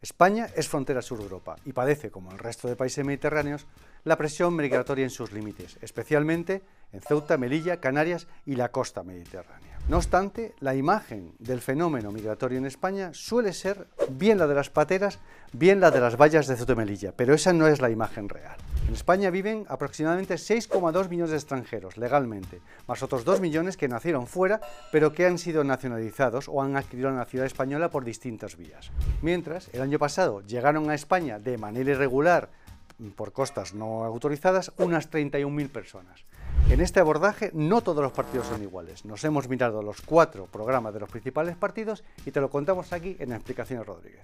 España es frontera sur de Europa y padece, como el resto de países mediterráneos, la presión migratoria en sus límites, especialmente en Ceuta, Melilla, Canarias y la costa mediterránea. No obstante, la imagen del fenómeno migratorio en España suele ser bien la de las pateras, bien la de las vallas de Ceuta y Melilla, pero esa no es la imagen real. En España viven aproximadamente 6,2 millones de extranjeros legalmente, más otros 2 millones que nacieron fuera pero que han sido nacionalizados o han adquirido la ciudad española por distintas vías. Mientras, el año pasado llegaron a España de manera irregular mm, por costas no autorizadas unas 31.000 personas. En este abordaje no todos los partidos son iguales. Nos hemos mirado los cuatro programas de los principales partidos y te lo contamos aquí en Explicaciones Rodríguez.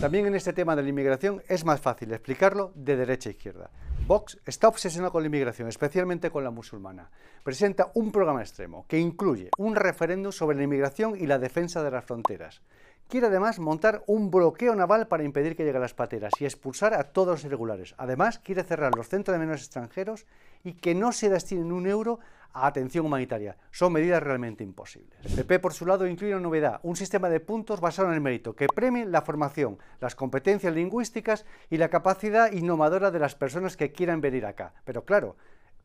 También en este tema de la inmigración es más fácil explicarlo de derecha a izquierda. Vox está obsesionado con la inmigración, especialmente con la musulmana. Presenta un programa extremo que incluye un referéndum sobre la inmigración y la defensa de las fronteras. Quiere además montar un bloqueo naval para impedir que lleguen las pateras y expulsar a todos los irregulares. Además, quiere cerrar los centros de menores extranjeros y que no se destinen un euro a atención humanitaria. Son medidas realmente imposibles. El PP, por su lado, incluye una novedad, un sistema de puntos basado en el mérito, que premie la formación, las competencias lingüísticas y la capacidad innovadora de las personas que quieran venir acá. Pero claro,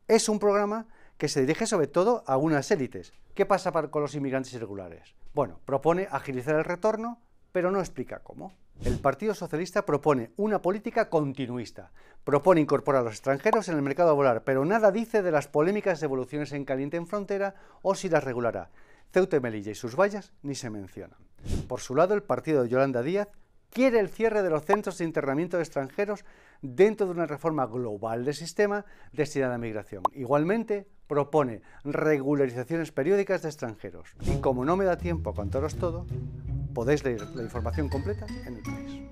es un programa que se dirige sobre todo a unas élites. ¿Qué pasa con los inmigrantes irregulares? Bueno, propone agilizar el retorno, pero no explica cómo. El Partido Socialista propone una política continuista, propone incorporar a los extranjeros en el mercado laboral, pero nada dice de las polémicas devoluciones en caliente en frontera o si las regulará. Ceuta y Melilla y sus vallas ni se mencionan. Por su lado, el partido de Yolanda Díaz quiere el cierre de los centros de internamiento de extranjeros dentro de una reforma global del sistema destinada a la migración. Igualmente, propone regularizaciones periódicas de extranjeros. Y como no me da tiempo a contaros todo, podéis leer la información completa en el país.